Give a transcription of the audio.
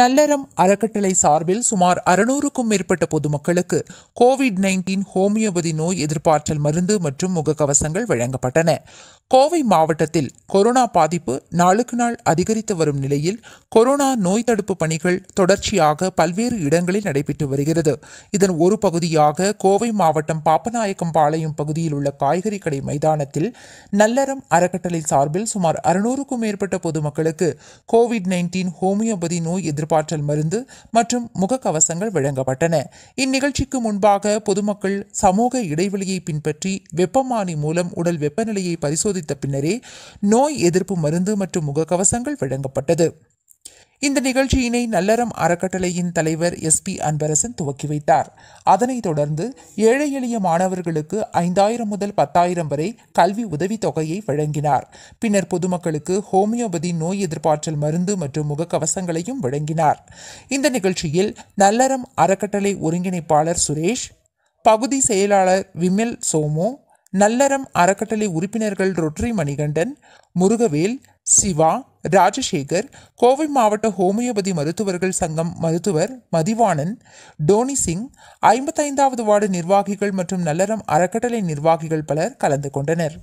நல்லறம் அறக்கட்டளை சார்பில் சுமார் அறுநூறுக்கும் மேற்பட்ட பொதுமக்களுக்கு கோவிட் நைன்டீன் ஹோமியோபதி நோய் எதிர்ப்பாற்றல் மருந்து மற்றும் முகக்கவசங்கள் வழங்கப்பட்டன கோவை மாவட்டத்தில் கொரோனா பாதிப்பு நாளுக்கு நாள் அதிகரித்து வரும் நிலையில் கொரோனா நோய் தடுப்பு பணிகள் தொடர்ச்சியாக பல்வேறு இடங்களில் நடைபெற்று வருகிறது இதன் ஒரு பகுதியாக கோவை மாவட்டம் பாப்பநாயக்கம் பாளையம் பகுதியில் உள்ள காய்கறி கடை மைதானத்தில் நல்லறம் அறக்கட்டளை சார்பில் சுமார் அறுநூறுக்கும் மேற்பட்ட பொதுமக்களுக்கு கோவிட் நைன்டீன் ஹோமியோபதி நோய் எதிர்ப்பு எதிர்ப்பாற்றல் மருந்து மற்றும் முகக்கவசங்கள் வழங்கப்பட்டன இந்நிகழ்ச்சிக்கு முன்பாக பொதுமக்கள் சமூக இடைவெளியை பின்பற்றி வெப்பமானி மூலம் உடல் வெப்பநிலையை பரிசோதித்த பின்னரே நோய் எதிர்ப்பு மருந்து மற்றும் முகக்கவசங்கள் வழங்கப்பட்டது இந்த நிகழ்ச்சியினை நல்லறம் அறக்கட்டளையின் தலைவர் எஸ் பி அன்பரசன் துவக்கி வைத்தார் அதனைத் தொடர்ந்து ஏழை எளிய மாணவர்களுக்கு ஐந்தாயிரம் முதல் பத்தாயிரம் வரை கல்வி உதவித் தொகையை வழங்கினார் பின்னர் பொதுமக்களுக்கு ஹோமியோபதி நோய் எதிர்ப்பாற்றல் மருந்து மற்றும் முகக்கவசங்களையும் வழங்கினார் இந்த நிகழ்ச்சியில் நல்லறம் அறக்கட்டளை ஒருங்கிணைப்பாளர் சுரேஷ் பகுதி செயலாளர் விமல் சோமோ நல்லறம் அறக்கட்டளை உறுப்பினர்கள் ரொட்ரி மணிகண்டன் முருகவேல் சிவா ராஜசேகர் கோவை மாவட்ட ஹோமியோபதி மருத்துவர்கள் சங்கம் மருத்துவர் மதிவாணன் டோனி சிங் ஐம்பத்தைந்தாவது வார்டு நிர்வாகிகள் மற்றும் நல்லறம் அறக்கட்டளை நிர்வாகிகள் பலர் கலந்து கொண்டனர்